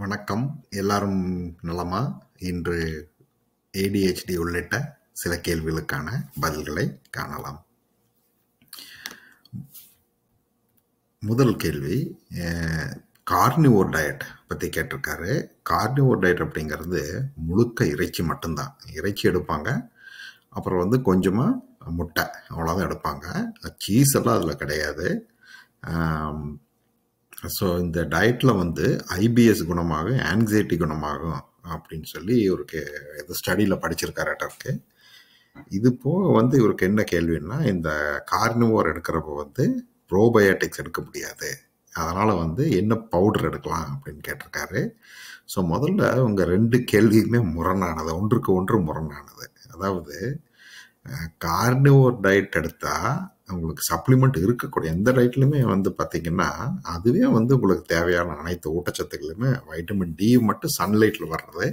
வணக்கம் எல்லாரும் நலமா இன்று ஏடிஹெச்டி உள்ளிட்ட சில கேள்விகளுக்கான பதில்களை காணலாம் முதல் கேள்வி கார்னிவோர் டயட் பற்றி கேட்டிருக்காரு கார்னிவோர் டயட் அப்படிங்கிறது முழுக்க இறைச்சி மட்டும்தான் இறைச்சி எடுப்பாங்க அப்புறம் வந்து கொஞ்சமாக முட்டை அவ்வளோதான் எடுப்பாங்க சீஸ் எல்லாம் அதில் கிடையாது ஸோ இந்த டயட்டில் வந்து ஐபிஎஸ் குணமாகும் ஆன்சைட்டி குணமாகும் அப்படின்னு சொல்லி இவருக்கு இது ஸ்டடியில் படிச்சிருக்காரு அட்டருக்கு இது போக வந்து இவருக்கு என்ன கேள்வின்னா இந்த கார்னிவோர் எடுக்கிறப்ப வந்து ப்ரோபயோட்டிக்ஸ் எடுக்க முடியாது அதனால் வந்து என்ன பவுடர் எடுக்கலாம் அப்படின்னு கேட்டிருக்காரு ஸோ முதல்ல அவங்க ரெண்டு கேள்வியுமே முரணானது ஒன்றுக்கு ஒன்று முரணானது அதாவது கார்னிவோர் டயட் எடுத்தால் உங்களுக்கு சப்ளிமெண்ட் இருக்கக்கூடிய எந்த டயட்லையுமே வந்து பார்த்திங்கன்னா அதுவே வந்து உங்களுக்கு தேவையான அனைத்து ஊட்டச்சத்துக்களையுமே வைட்டமின் டி மட்டும் சன்லைட்டில் வர்றது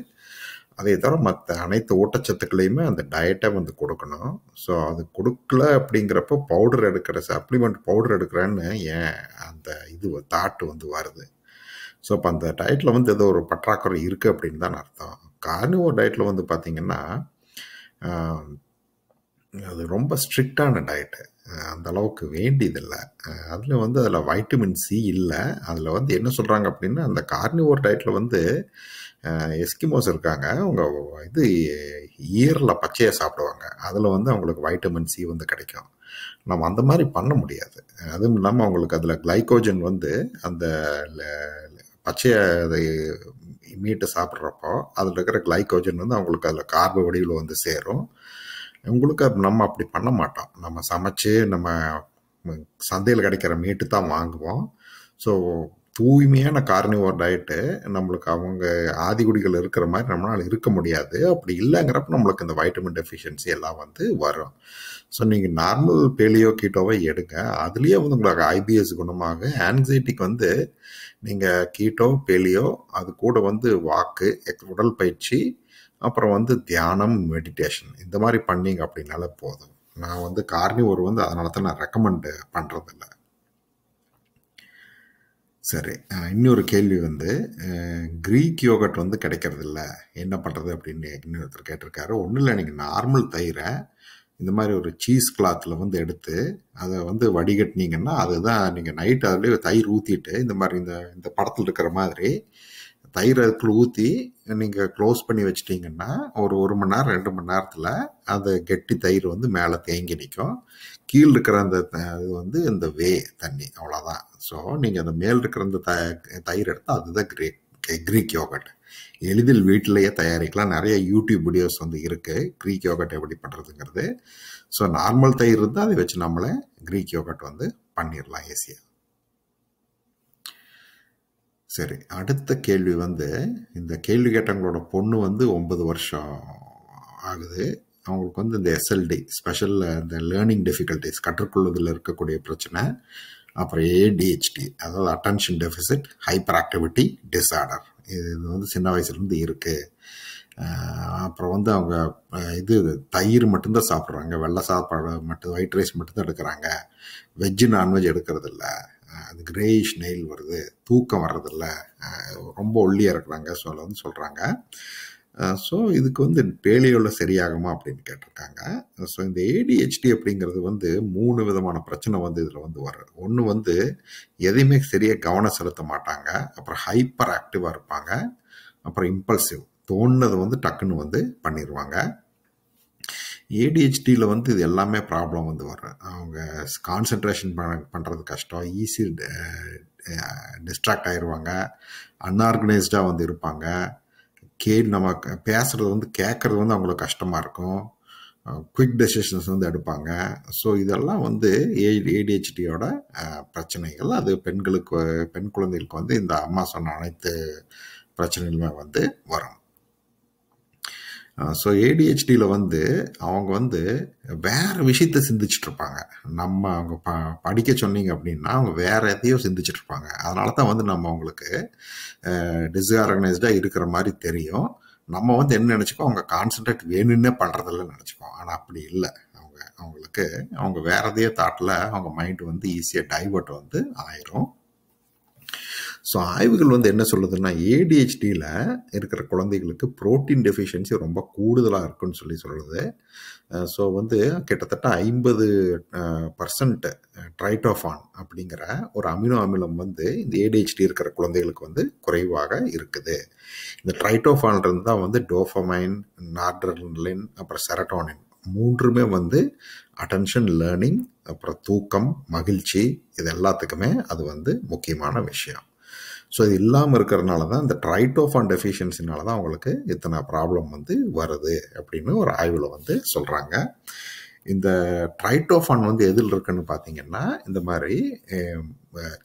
அதே தவிர மற்ற அனைத்து ஊட்டச்சத்துக்களையுமே அந்த டயட்டை வந்து கொடுக்கணும் ஸோ அது கொடுக்கல அப்படிங்கிறப்ப பவுடர் எடுக்கிற சப்ளிமெண்ட் பவுடர் எடுக்கிறேன்னு ஏன் அந்த இது தாட்டு வந்து வருது ஸோ அப்போ அந்த டயட்டில் வந்து ஏதோ ஒரு பற்றாக்குறை இருக்குது அப்படின்னு தான் அர்த்தம் கார்னிவோ டயட்டில் வந்து பார்த்திங்கன்னா அது ரொம்ப ஸ்ட்ரிக்டான டயட்டு அந்த அளவுக்கு வேண்டியதில்லை அதில் வந்து அதில் வைட்டமின் சி இல்லை அதில் வந்து என்ன சொல்கிறாங்க அப்படின்னா அந்த கார்னிவோர் டயட்டில் வந்து எஸ்கிமோஸ் இருக்காங்க அவங்க இது ஈரில் பச்சையாக சாப்பிடுவாங்க அதில் வந்து அவங்களுக்கு வைட்டமின் சி வந்து கிடைக்கும் நம்ம அந்த மாதிரி பண்ண முடியாது அதுவும் இல்லாமல் அவங்களுக்கு அதில் கிளைக்கோஜன் வந்து அந்த பச்சையை அதை மீட்டை சாப்பிட்றப்போ அதில் இருக்கிற கிளைக்கோஜன் வந்து அவங்களுக்கு அதில் கார்பு வடிவில் வந்து சேரும் உங்களுக்கு நம்ம அப்படி பண்ண மாட்டோம் நம்ம சமைச்சு நம்ம சந்தையில் கிடைக்கிற மீட்டு தான் வாங்குவோம் ஸோ தூய்மையான கார்னிவோர் டயட்டு நம்மளுக்கு அவங்க ஆதிகுடிகள் இருக்கிற மாதிரி நம்மளால் இருக்க முடியாது அப்படி இல்லைங்கிறப்ப நம்மளுக்கு இந்த வைட்டமின் டெஃபிஷியன்சி எல்லாம் வந்து வரும் ஸோ நீங்கள் நார்மல் பேலியோ கீட்டோவை எடுங்க அதுலேயே வந்து உங்களுக்கு ஐபிஎஸ் குணமாக ஆன்சைட்டிக்கு வந்து நீங்கள் கீட்டோ பேலியோ அது கூட வந்து வாக்கு உடல் பயிற்சி அப்புறம் வந்து தியானம் மெடிடேஷன் இந்த மாதிரி பண்ணிங்க அப்படின்னால போதும் நான் வந்து கார்னி ஒரு வந்து அதனால தான் நான் ரெக்கமெண்டு பண்ணுறதில்ல சரி இன்னொரு கேள்வி வந்து க்ரீக் யோகட் வந்து கிடைக்கிறதில்ல என்ன பண்ணுறது அப்படின்னு இன்னொருத்தர் கேட்டிருக்காரு ஒன்றும் இல்லை நீங்கள் நார்மல் தயிரை இந்த மாதிரி ஒரு சீஸ் கிளாத்தில் வந்து எடுத்து அதை வந்து வடிகட்டினீங்கன்னா அதுதான் நீங்கள் நைட் அதுலேயே தயிர் ஊற்றிட்டு இந்த மாதிரி இந்த இந்த படத்தில் இருக்கிற மாதிரி தயிர் அதுக்குள்ள ஊற்றி நீங்கள் க்ளோஸ் பண்ணி வச்சிட்டிங்கன்னா ஒரு ஒரு மணி நேரம் ரெண்டு மணி நேரத்தில் அந்த கெட்டி தயிர் வந்து மேலே தேங்கி நிற்கும் கீழ் இருக்கிற அந்த இது வந்து இந்த வே தண்ணி அவ்வளோதான் ஸோ நீங்கள் அந்த மேல் இருக்கிற அந்த த தயிர் எடுத்தால் அதுதான் கிரேக் க்ரீக் யோகட் எளிதில் வீட்டிலையே தயாரிக்கலாம் நிறைய யூடியூப் வீடியோஸ் வந்து இருக்குது க்ரீக் யோகட் எப்படி பண்ணுறதுங்கிறது ஸோ நார்மல் தயிர் இருந்தால் அதை வச்சு நம்மளே க்ரீக் யோகட் வந்து பண்ணிடலாம் ஈஸியாக சரி அடுத்த கேள்வி வந்து இந்த கேள்வி கேட்டவங்களோட பொண்ணு வந்து ஒன்பது வருஷம் ஆகுது அவங்களுக்கு வந்து இந்த எஸ்எல்டி ஸ்பெஷல் இந்த லேர்னிங் டிஃபிகல்டிஸ் கற்றுக்கொள்வதில் இருக்கக்கூடிய பிரச்சனை அப்புறம் ஏடிஹெச்டி அதாவது attention deficit hyper activity disorder இது இது வந்து சின்ன வயசுலேருந்து இருக்குது அப்புறம் வந்து அவங்க இது தயிர் மட்டும்தான் சாப்பிட்றாங்க வெள்ளை சாப்பாடு மட்டும் ஒயிட் ரைஸ் மட்டும்தான் எடுக்கிறாங்க வெஜ்ஜு நான்வெஜ் எடுக்கிறது இல்லை அது கிரேயிஷ் நெயில் வருது தூக்கம் வர்றதில்ல ரொம்ப ஒல்லியாக இருக்கிறாங்க சொல்ல வந்து சொல்கிறாங்க ஸோ இதுக்கு வந்து பேலியோவில் சரியாகுமா அப்படின்னு கேட்டிருக்காங்க ஸோ இந்த ஏடிஹெச்டி அப்படிங்கிறது வந்து மூணு விதமான பிரச்சனை வந்து இதில் வந்து வர்றது ஒன்று வந்து எதையுமே சரியாக கவனம் செலுத்த மாட்டாங்க அப்புறம் ஹைப்பர் ஆக்டிவாக இருப்பாங்க அப்புறம் இம்பல்சிவ் தோணுனது வந்து டக்குன்னு வந்து பண்ணிடுவாங்க ஏடிஹெச்டியில் வந்து இது எல்லாமே ப்ராப்ளம் வந்து வர்றேன் அவங்க கான்சன்ட்ரேஷன் பண்ண பண்ணுறது கஷ்டம் ஈஸி டிஸ்ட்ராக்ட் ஆயிடுவாங்க அன்ஆர்கனைஸ்டாக வந்து இருப்பாங்க கே நம்ம பேசுகிறது வந்து கேட்குறது வந்து அவங்களுக்கு கஷ்டமாக இருக்கும் குவிக் டெசிஷன்ஸ் வந்து எடுப்பாங்க ஸோ இதெல்லாம் வந்து ஏ ஏடிஹெச்டியோட பிரச்சனைகள் அது பெண்களுக்கு பெண் குழந்தைகளுக்கு வந்து இந்த அம்மா சொன்ன அனைத்து பிரச்சனைகளுமே வந்து வரும் ஸோ ஏடிஹெச்டியில் வந்து அவங்க வந்து வேறு விஷயத்த சிந்திச்சிட்ருப்பாங்க நம்ம அவங்க ப படிக்க சொன்னீங்க அப்படின்னா அவங்க வேறு எதையோ சிந்திச்சிட்ருப்பாங்க அதனால தான் வந்து நம்ம அவங்களுக்கு டிஸ்ஆர்கனைஸ்டாக இருக்கிற மாதிரி தெரியும் நம்ம வந்து என்ன நினச்சிக்கோ அவங்க கான்சன்ட்ரேட் வேணும்னே பண்ணுறதில்ல நினச்சிக்கோ ஆனால் அப்படி இல்லை அவங்க அவங்களுக்கு அவங்க வேறு எதையோ தாட்டில் அவங்க மைண்டு வந்து ஈஸியாக டைவர்ட் வந்து ஆயிரும் ஸோ ஆய்வுகள் வந்து என்ன சொல்லுதுன்னா ஏடிஹெச்டியில் இருக்கிற குழந்தைகளுக்கு ப்ரோட்டீன் டெஃபிஷியன்சி ரொம்ப கூடுதலாக இருக்குன்னு சொல்லி சொல்லுது ஸோ வந்து கிட்டத்தட்ட ஐம்பது பர்சன்ட் ட்ரைட்டோஃபான் அப்படிங்கிற ஒரு அமினோ அமிலம் வந்து இந்த ஏடிஹெச்டி இருக்கிற குழந்தைகளுக்கு வந்து குறைவாக இருக்குது இந்த ட்ரைட்டோஃபான்றது தான் வந்து டோஃபமைன் நார்ட்ரலின் அப்புறம் செரட்டோனின் மூன்றுமே வந்து அட்டென்ஷன் லேர்னிங் அப்புறம் தூக்கம் மகிழ்ச்சி இது எல்லாத்துக்குமே அது வந்து முக்கியமான விஷயம் ஸோ இது இல்லாமல் இருக்கிறனால தான் இந்த ட்ரைட்டோஃபான் டெஃபிஷியன்சினால தான் அவங்களுக்கு இத்தனை ப்ராப்ளம் வந்து வருது அப்படின்னு ஒரு ஆய்வில் வந்து சொல்கிறாங்க இந்த ட்ரைட்டோஃபான் வந்து எதில் இருக்குன்னு பார்த்தீங்கன்னா இந்த மாதிரி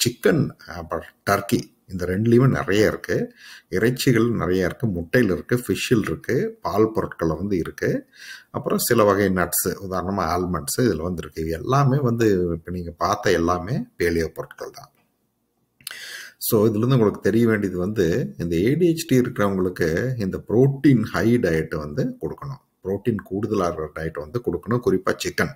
சிக்கன் அப்புறம் டர்க்கி இந்த ரெண்டுலேயுமே நிறைய இருக்குது இறைச்சிகள் நிறைய இருக்குது முட்டையில் இருக்குது ஃபிஷ்ஷில் இருக்குது பால் பொருட்கள் வந்து இருக்குது அப்புறம் சில வகை நட்ஸு உதாரணமாக ஆல்மண்ட்ஸு இதில் வந்துருக்கு இது எல்லாமே வந்து இப்போ நீங்கள் பார்த்த எல்லாமே பேலியோ பொருட்கள் தான் ஸோ இதுலேருந்து உங்களுக்கு தெரிய வேண்டியது வந்து இந்த ஏடிஹெச்டி இருக்கிறவங்களுக்கு இந்த ப்ரோட்டீன் ஹை டயட்டை வந்து கொடுக்கணும் ப்ரோட்டீன் கூடுதலாக இருக்கிற டயட்டை வந்து கொடுக்கணும் குறிப்பாக சிக்கன்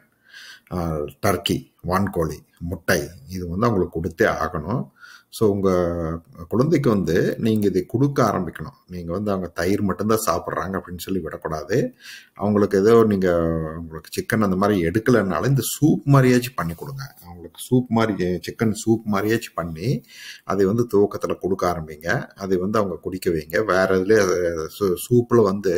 டர்க்கி வான்கோழி முட்டை இது வந்து அவங்களுக்கு கொடுத்தே ஆகணும் ஸோ உங்கள் குழந்தைக்கு வந்து நீங்கள் இதை கொடுக்க ஆரம்பிக்கணும் நீங்கள் வந்து அவங்க தயிர் மட்டும்தான் சாப்பிட்றாங்க அப்படின்னு சொல்லி விடக்கூடாது அவங்களுக்கு ஏதோ நீங்கள் உங்களுக்கு சிக்கன் அந்த மாதிரி எடுக்கலைன்னாலும் இந்த சூப் மாதிரியாச்சும் பண்ணி கொடுங்க அவங்களுக்கு சூப் மாதிரி சிக்கன் சூப் மாதிரியாச்சும் பண்ணி அதை வந்து துவக்கத்தில் கொடுக்க ஆரம்பிங்க அதை வந்து அவங்க குடிக்க வைங்க வேறு இதில் சூப்பில் வந்து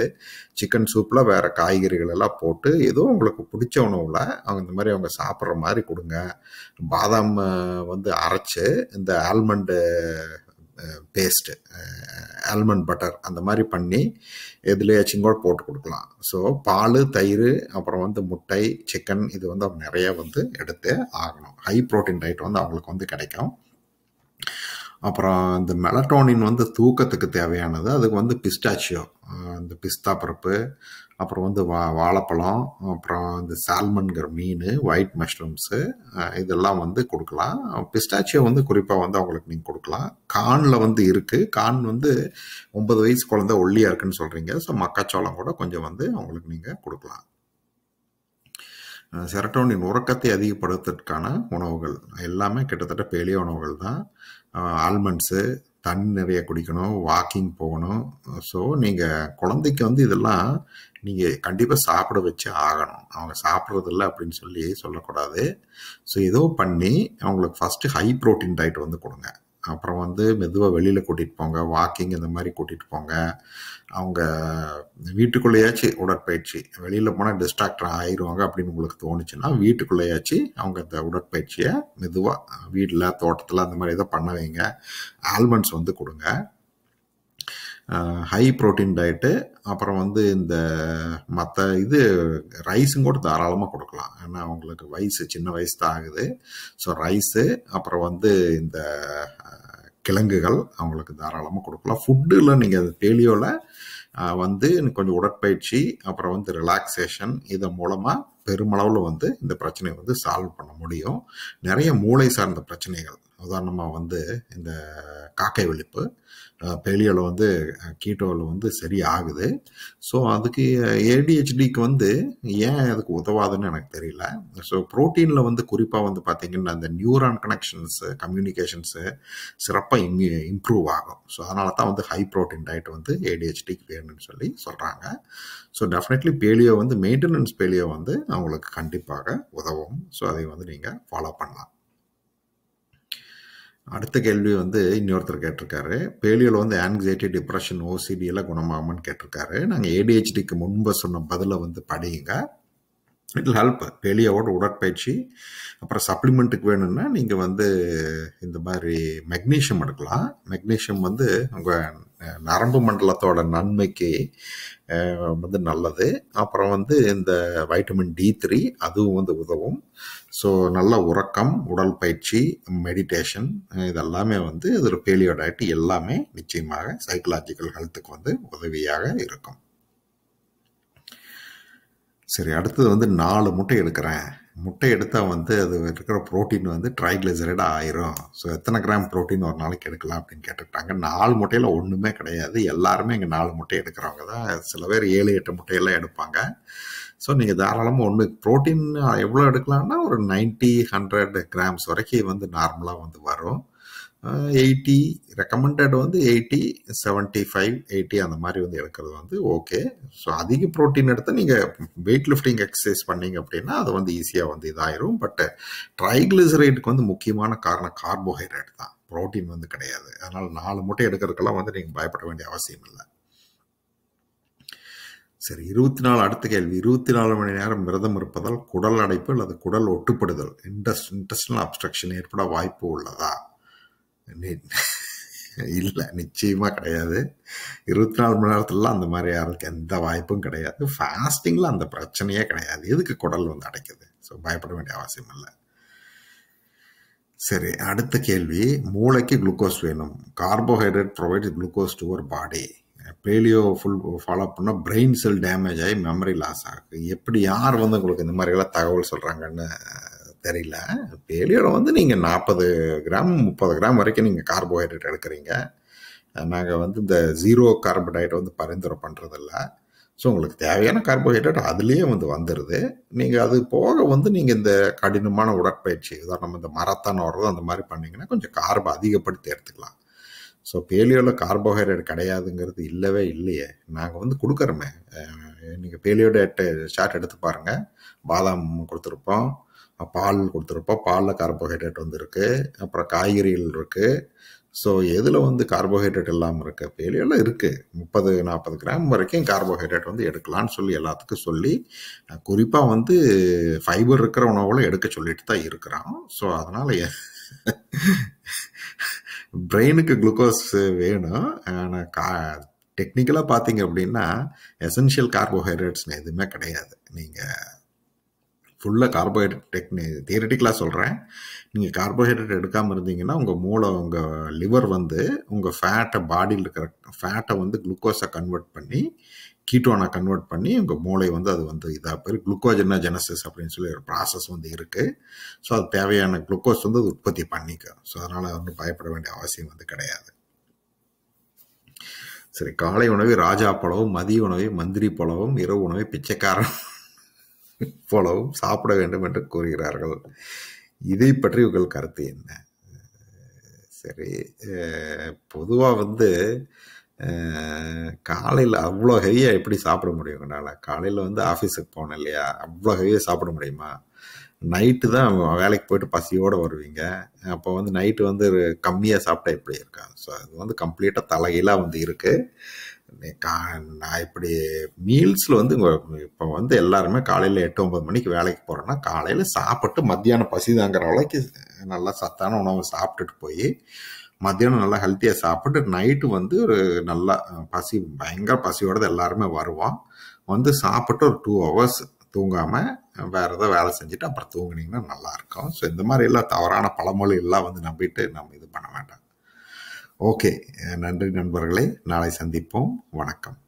சிக்கன் சூப்பில் வேறு காய்கறிகள் எல்லாம் போட்டு ஏதோ உங்களுக்கு பிடிச்ச உணவில் அவங்க இந்த மாதிரி அவங்க சாப்பிட்ற மாதிரி கொடுங்க பாதாம் வந்து அரைச்சி இந்த ஆல் ஆல்மண்டு பேஸ்ட்டு ஆல்மண்ட் பட்டர் அந்த மாதிரி பண்ணி எதுலேயாச்சும் கூட போட்டு கொடுக்கலாம் ஸோ பால் தயிர் அப்புறம் வந்து முட்டை சிக்கன் இது வந்து அவங்க நிறைய வந்து எடுத்து ஆகணும் ஹை ப்ரோட்டீன் டயட் வந்து அவங்களுக்கு வந்து கிடைக்கும் அப்புறம் இந்த மெலட்டோனின் வந்து தூக்கத்துக்கு தேவையானது அதுக்கு வந்து பிஸ்டாச்சியோ இந்த பிஸ்தா பருப்பு அப்புறம் வந்து வா வாழைப்பழம் அப்புறம் இந்த சால்மன்கிற மீன் ஒயிட் மஷ்ரூம்ஸு இதெல்லாம் வந்து கொடுக்கலாம் பிஸ்டாச்சியோ வந்து குறிப்பாக வந்து அவங்களுக்கு நீங்கள் கொடுக்கலாம் கான்ல வந்து இருக்குது கார்ன் வந்து ஒன்பது வயசு குழந்தை ஒல்லியாக இருக்குன்னு சொல்கிறீங்க ஸோ மக்காச்சோளம் கூட கொஞ்சம் வந்து அவங்களுக்கு நீங்கள் கொடுக்கலாம் செரட்டோனின் உறக்கத்தை அதிகப்படுத்துறதுக்கான உணவுகள் எல்லாமே கிட்டத்தட்ட பெரிய உணவுகள் தான் ஆல்மண்ட்ஸு தண்ணி நிறைய குடிக்கணும் வாக்கிங் போகணும் ஸோ நீங்கள் குழந்தைக்கு வந்து இதெல்லாம் நீங்கள் கண்டிப்பாக சாப்பிட வச்சு ஆகணும் அவங்க சாப்பிட்றதில்ல அப்படின்னு சொல்லி சொல்லக்கூடாது ஸோ ஏதோ பண்ணி அவங்களுக்கு ஃபஸ்ட்டு ஹை ப்ரோட்டீன் டயட் வந்து கொடுங்க அப்புறம் வந்து மெதுவாக வெளியில் கூட்டிகிட்டு போங்க வாக்கிங் இந்த மாதிரி கூட்டிகிட்டு போங்க அவங்க வீட்டுக்குள்ளேயாச்சு உடற்பயிற்சி வெளியில் போனால் டிஸ்ட்ராக்டர் ஆயிடுவாங்க அப்படின்னு உங்களுக்கு தோணுச்சுன்னா வீட்டுக்குள்ளேயாச்சு அவங்க இந்த உடற்பயிற்சியை மெதுவாக வீட்டில் தோட்டத்தில் அந்த மாதிரி எதாவது பண்ண வைங்க ஆல்மண்ட்ஸ் வந்து கொடுங்க ஹை ப்ரோட்டீன் டயட்டு அப்புறம் வந்து இந்த மற்ற இது ரைஸும் கூட தாராளமாக கொடுக்கலாம் ஏன்னா அவங்களுக்கு வயசு சின்ன வயசு தான் ஆகுது ஸோ ரைஸு அப்புறம் வந்து இந்த கிழங்குகள் அவங்களுக்கு தாராளமாக கொடுக்கலாம் ஃபுட்டில் நீங்கள் டெலியோவில் வந்து கொஞ்சம் உடற்பயிற்சி அப்புறம் வந்து ரிலாக்ஸேஷன் இதன் மூலமாக பெருமளவில் வந்து இந்த பிரச்சனையை வந்து சால்வ் பண்ண முடியும் நிறைய மூளை சார்ந்த பிரச்சனைகள் உதாரணமாக வந்து இந்த காக்கை வெளிப்பு பெலியோவில் வந்து கீட்டோவில் வந்து சரியாகுது ஸோ அதுக்கு ஏடிஹெச்டிக்கு வந்து ஏன் அதுக்கு உதவாதுன்னு எனக்கு தெரியல ஸோ ப்ரோட்டீனில் வந்து குறிப்பாக வந்து பார்த்திங்கன்னா அந்த நியூரான் கனெக்ஷன்ஸு கம்யூனிகேஷன்ஸு சிறப்பாக இங்கு இம்ப்ரூவ் ஆகும் ஸோ அதனால தான் வந்து ஹை ப்ரோட்டீன் டயட் வந்து ஏடிஹெச்டிக்கு வேணும்னு சொல்லி சொல்கிறாங்க ஸோ டெஃபினெட்லி பேலியோ வந்து மெயின்டெனன்ஸ் பேலியோ வந்து அவங்களுக்கு கண்டிப்பாக உதவும் ஸோ அதை வந்து நீங்கள் ஃபாலோ பண்ணலாம் அடுத்த கேள்வி வந்து இன்னொருத்தர் கேட்டிருக்காரு பேலியில் வந்து ஆங்ஸைட்டி டிப்ரெஷன் ஓசிடி எல்லாம் குணமாகும்னு கேட்டிருக்காரு நாங்கள் ஏடிஹெச்டிக்கு முன்பு சொன்ன பதிலை வந்து படியுங்க இட் இல் ஹெல்ப் டெலியோட உடற்பயிற்சி அப்புறம் சப்ளிமெண்ட்டுக்கு வேணும்னா நீங்கள் வந்து இந்த மாதிரி மெக்னீஷியம் எடுக்கலாம் மெக்னீஷியம் வந்து உங்கள் நரம்பு மண்டலத்தோட நன்மைக்கு வந்து நல்லது அப்புறம் வந்து இந்த வைட்டமின் டி த்ரீ அதுவும் வந்து உதவும் ஸோ நல்ல உறக்கம் உடல் பயிற்சி மெடிடேஷன் இதெல்லாமே வந்து இது ஒரு டயட் எல்லாமே நிச்சயமாக சைக்கலாஜிக்கல் ஹெல்த்துக்கு வந்து உதவியாக இருக்கும் சரி அடுத்தது வந்து நாலு முட்டை எடுக்கிறேன் முட்டை எடுத்தால் வந்து அது இருக்கிற ப்ரோட்டீன் வந்து ட்ரைக்ளைசரைடாக ஆயிரும் ஸோ எத்தனை கிராம் ப்ரோட்டீன் ஒரு நாளைக்கு எடுக்கலாம் அப்படின்னு கேட்டுக்கிட்டாங்க நாலு முட்டையில் ஒன்றுமே கிடையாது எல்லாருமே இங்கே நாலு முட்டை எடுக்கிறவங்க தான் சில பேர் ஏழு எட்டு முட்டையெல்லாம் எடுப்பாங்க ஸோ நீங்கள் தாராளமாக ஒன்று ப்ரோட்டீன் எவ்வளோ எடுக்கலாம்னா ஒரு நைன்ட்டி ஹண்ட்ரட் கிராம்ஸ் வரைக்கும் வந்து நார்மலாக வந்து வரும் எயிட்டி ரெக்கமெண்டட் வந்து எயிட்டி செவன்ட்டி ஃபைவ் எயிட்டி அந்த மாதிரி வந்து எடுக்கிறது வந்து ஓகே ஸோ அதிக ப்ரோட்டீன் எடுத்து நீங்கள் வெயிட் லிஃப்டிங் எக்ஸசைஸ் பண்ணீங்க அப்படின்னா அது வந்து ஈஸியாக வந்து இதாயிரும் பட் ட்ரைக்ளிசரைடுக்கு வந்து முக்கியமான காரணம் கார்போஹைட்ரேட் தான் ப்ரோட்டீன் வந்து கிடையாது அதனால் நாலு மூட்டை எடுக்கிறதுக்கெல்லாம் வந்து நீங்கள் பயப்பட வேண்டிய அவசியம் இல்லை சரி இருபத்தி நாலு அடுத்த கேள்வி இருபத்தி நாலு மணி நேரம் விரதம் இருப்பதால் குடல் அடைப்பு அல்லது குடல் ஒட்டுப்படுதல் இன்டஸ் இன்டஸ்டினல் அப்ஸ்ட்ரக்ஷன் ஏற்பட வாய்ப்பு உள்ளதா இல்லை நிச்சயமாக கிடையாது இருபத்தி நாலு மணி நேரத்துலலாம் அந்த மாதிரி யாருக்கு எந்த வாய்ப்பும் கிடையாது ஃபாஸ்டிங்கில் அந்த பிரச்சனையே கிடையாது எதுக்கு குடல் வந்து அடைக்குது ஸோ பயப்பட வேண்டிய அவசியம் இல்லை சரி அடுத்த கேள்வி மூளைக்கு குளுக்கோஸ் வேணும் கார்போஹைட்ரேட் ப்ரொவைட் குளுக்கோஸ் டு ஒரு பாடி பேலியோ ஃபுல் ஃபாலோ பண்ணால் பிரெயின் செல் டேமேஜ் ஆகி மெமரி லாஸ் ஆகுது எப்படி யார் வந்து உங்களுக்கு இந்த மாதிரிலாம் தகவல் சொல்கிறாங்கன்னு தெரியல பேலியோட வந்து நீங்கள் நாற்பது கிராம் முப்பது கிராம் வரைக்கும் நீங்கள் கார்போஹைட்ரேட் எடுக்கிறீங்க நாங்கள் வந்து இந்த ஜீரோ கார்போஹைட்ரேட் வந்து பரிந்துரை பண்ணுறதில்ல ஸோ உங்களுக்கு தேவையான கார்போஹைட்ரேட் அதுலேயே வந்து வந்துடுது நீங்கள் அது போக வந்து நீங்கள் இந்த கடினமான உடற்பயிற்சி உதாரணம் இந்த மரத்தான் ஓடுறது அந்த மாதிரி பண்ணிங்கன்னா கொஞ்சம் கார்பை அதிகப்படுத்தி எடுத்துக்கலாம் ஸோ பேலியோவில் கார்போஹைட்ரேட் கிடையாதுங்கிறது இல்லவே இல்லையே நாங்கள் வந்து கொடுக்குறோமே நீங்கள் பேலியோ டேட்டு சார்ட் எடுத்து பாருங்கள் பாதாம் கொடுத்துருப்போம் பால் கொடுத்துருப்போம் பாலில் கார்போஹைட்ரேட் வந்து இருக்குது அப்புறம் காய்கறிகள் இருக்குது ஸோ எதில் வந்து கார்போஹைட்ரேட் இல்லாமல் இருக்க பேலியெல்லாம் இருக்குது முப்பது நாற்பது கிராம் வரைக்கும் கார்போஹைட்ரேட் வந்து எடுக்கலான்னு சொல்லி எல்லாத்துக்கும் சொல்லி குறிப்பாக வந்து ஃபைபர் இருக்கிற உணவுகளும் எடுக்க சொல்லிட்டு தான் இருக்கிறோம் ஸோ அதனால் பிரெயினுக்கு குளுக்கோஸ் வேணும் ஆனால் கா டெக்னிக்கலாக பார்த்தீங்க அப்படின்னா எசென்ஷியல் கார்போஹைட்ரேட்ஸ்னு எதுவுமே கிடையாது நீங்கள் ஃபுல்லாக கார்போஹைட்ரேட் டெக்னி தியரட்டிக்கலாக சொல்கிறேன் நீங்கள் கார்போஹைட்ரேட் எடுக்காமல் இருந்தீங்கன்னா உங்கள் மூளை உங்கள் லிவர் வந்து உங்கள் ஃபேட்டை பாடியில் இருக்கிற ஃபேட்டை வந்து குளுக்கோஸை கன்வெர்ட் பண்ணி கீட்டோனை கன்வெர்ட் பண்ணி உங்கள் மூளை வந்து அது வந்து இதாக பேர் குளுக்கோஜனா ஜெனசிஸ் அப்படின்னு சொல்லி ஒரு ப்ராசஸ் வந்து இருக்குது ஸோ அது தேவையான குளுக்கோஸ் வந்து அது உற்பத்தி பண்ணிக்கும் ஸோ அதனால் வந்து பயப்பட வேண்டிய அவசியம் வந்து கிடையாது சரி காலை உணவு ராஜா பழவும் மதிய உணவை மந்திரி பழமும் இரவு உணவை பிச்சைக்காரன் போலவும் சாப்பிட வேண்டும் என்று கூறுகிறார்கள் இதை பற்றி உங்கள் கருத்து என்ன சரி பொதுவாக வந்து காலையில் அவ்வளோ ஹெவியாக எப்படி சாப்பிட முடியும் என்னால் காலையில் வந்து ஆஃபீஸுக்கு போனேன் இல்லையா அவ்வளோ ஹெவியாக சாப்பிட முடியுமா நைட்டு தான் வேலைக்கு போயிட்டு பசியோடு வருவீங்க அப்போ வந்து நைட்டு வந்து கம்மியாக சாப்பிட்டா எப்படி இருக்கா ஸோ அது வந்து கம்ப்ளீட்டாக தலைகீழாக வந்து இருக்குது நான் இப்படி மீல்ஸில் வந்து இப்போ வந்து எல்லாருமே காலையில் எட்டு ஒம்பது மணிக்கு வேலைக்கு போகிறோன்னா காலையில் சாப்பிட்டு மத்தியானம் பசி தாங்கிற அளவுக்கு நல்லா சத்தான உணவு சாப்பிட்டுட்டு போய் மத்தியானம் நல்லா ஹெல்த்தியாக சாப்பிட்டு நைட்டு வந்து ஒரு நல்லா பசி பயங்கர பசியோட எல்லாருமே வருவோம் வந்து சாப்பிட்டு ஒரு டூ ஹவர்ஸ் தூங்காமல் வேறு ஏதாவது வேலை செஞ்சுட்டு அப்புறம் தூங்குனீங்கன்னா நல்லாயிருக்கும் ஸோ இந்த மாதிரி எல்லாம் தவறான பழமொழி எல்லாம் வந்து நம்பிட்டு நம்ம இது பண்ண வேண்டாம் ஓகே நன்றி நண்பர்களே நாளை சந்திப்போம் வணக்கம்